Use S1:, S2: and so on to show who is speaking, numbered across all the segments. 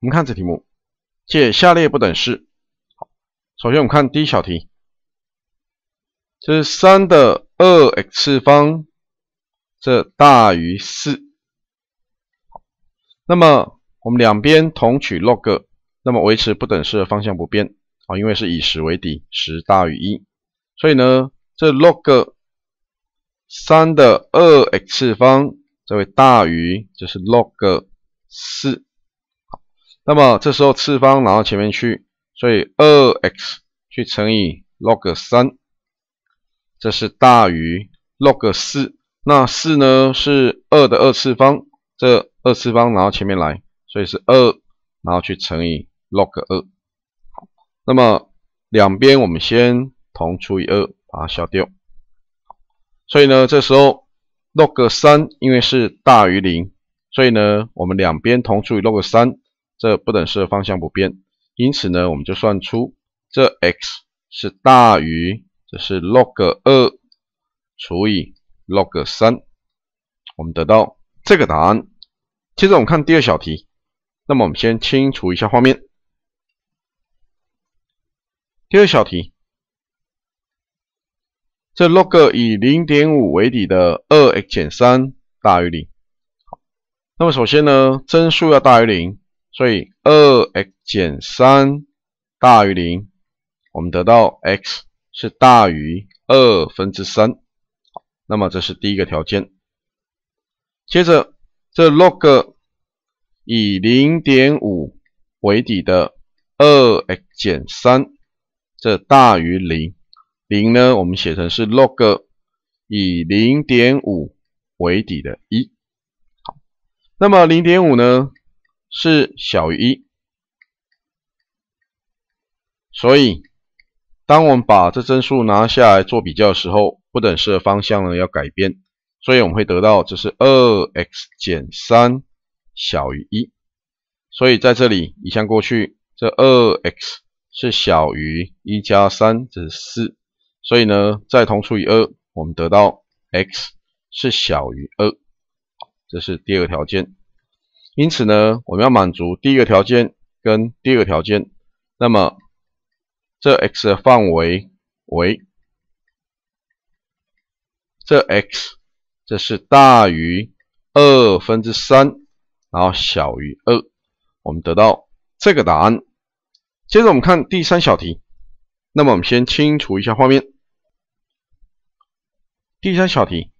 S1: 我们看这题目，解下列不等式。好，首先我们看第一小题，这是三的二 x 次方，这大于四。好，那么我们两边同取 log，那么维持不等式的方向不变啊，因为是以十为底，十大于一，所以呢，这 log 三的二 x 次方，这位大于就是 log 四。那么这时候次方拿到前面去，所以二 x 去乘以 log 三，这是大于 log 四。那四呢是二的二次方，这二次方拿到前面来，所以是二，然后去乘以 log 二。好，那么两边我们先同除以二，把它消掉。所以呢这时候 log 三因为是大于零，所以呢我们两边同除以 log 三。这不等式的方向不变，因此呢，我们就算出这 x 是大于这是 log 二除以 log 三，我们得到这个答案。接着我们看第二小题，那么我们先清除一下画面。第二小题，这 log 以零点五为底的二 x 减三大于零。那么首先呢，增数要大于零。所以二 x 减三大于零，我们得到 x 是大于二分之三。好，那么这是第一个条件。接着，这 log 以零点五为底的二 x 减三，这大于零。零呢，我们写成是 log 以零点五为底的一。好，那么零点五呢？是小于一，所以当我们把这帧数拿下来做比较的时候，不等式的方向呢要改变，所以我们会得到这是二 x 减三小于一，所以在这里移项过去，这二 x 是小于一加三，这是四，所以呢再同除以二，我们得到 x 是小于二，这是第二条件。因此呢，我们要满足第一个条件跟第二个条件，那么这 x 的范围为，这 x 这是大于二分之三，然后小于二，我们得到这个答案。接着我们看第三小题，那么我们先清除一下画面。第三小题，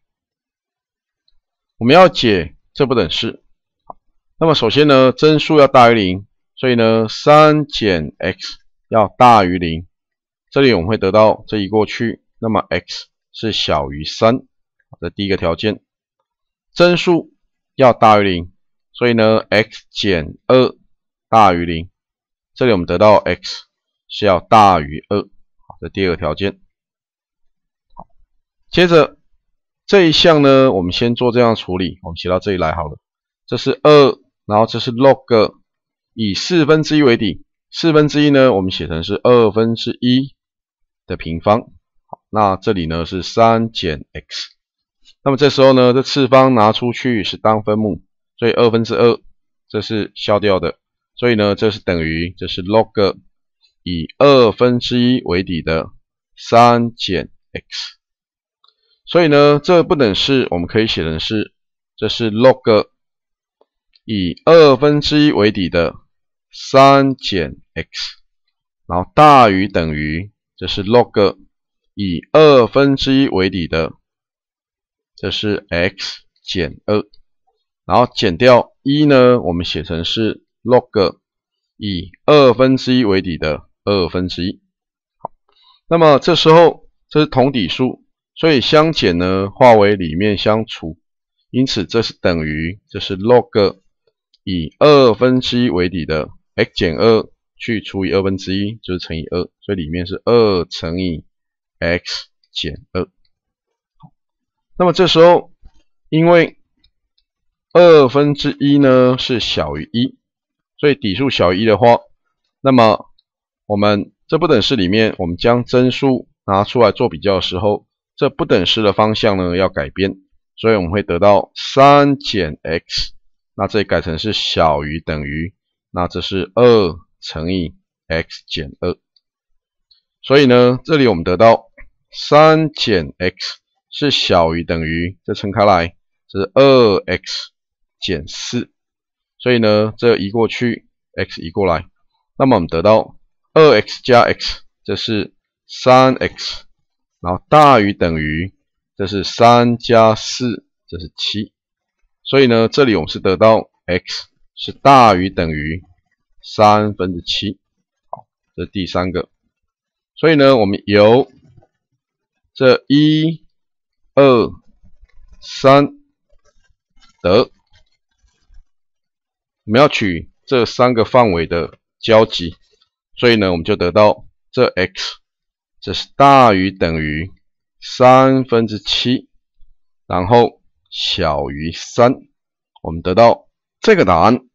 S1: 我们要解这不等式。那么首先呢，增数要大于零，所以呢，三减 x 要大于零，这里我们会得到这一过去，那么 x 是小于三，这第一个条件。增数要大于零，所以呢，x 减二大于零，这里我们得到 x 是要大于二，好，这第二个条件。好，接着这一项呢，我们先做这样处理，我们写到这里来好了，这是二。然后这是 log 以四分之一为底，四分之一呢，我们写成是二分之一的平方。好，那这里呢是三减 x。那么这时候呢，这次方拿出去是当分母，所以二分之二，这是消掉的。所以呢，这是等于，这是 log 以二分之一为底的三减 x。所以呢，这不等式我们可以写成是，这是 log。以二分之一为底的三减 x，然后大于等于，这是 log 以二分之一为底的，这是 x 减二，然后减掉一呢，我们写成是 log 以二分之一为底的二分之一。好，那么这时候这是同底数，所以相减呢化为里面相除，因此这是等于，这是 log。以二分之一为底的 x 减二去除以二分之一就是乘以二，所以里面是二乘以 x 减二。那么这时候，因为二分之一呢是小于一，所以底数小于一的话，那么我们这不等式里面，我们将真数拿出来做比较的时候，这不等式的方向呢要改变，所以我们会得到三减 x。那这里改成是小于等于，那这是二乘以 x 减二，所以呢，这里我们得到三减 x 是小于等于，这乘开来，这是二 x 减四，所以呢，这移过去，x 移过来，那么我们得到二 x 加 x，这是三 x，然后大于等于，这是三加四，这是七。所以呢，这里我们是得到 x 是大于等于三分之七，好，这是第三个。所以呢，我们由这一二三得，我们要取这三个范围的交集，所以呢，我们就得到这 x，这是大于等于三分之七，然后。小于三，我们得到这个答案。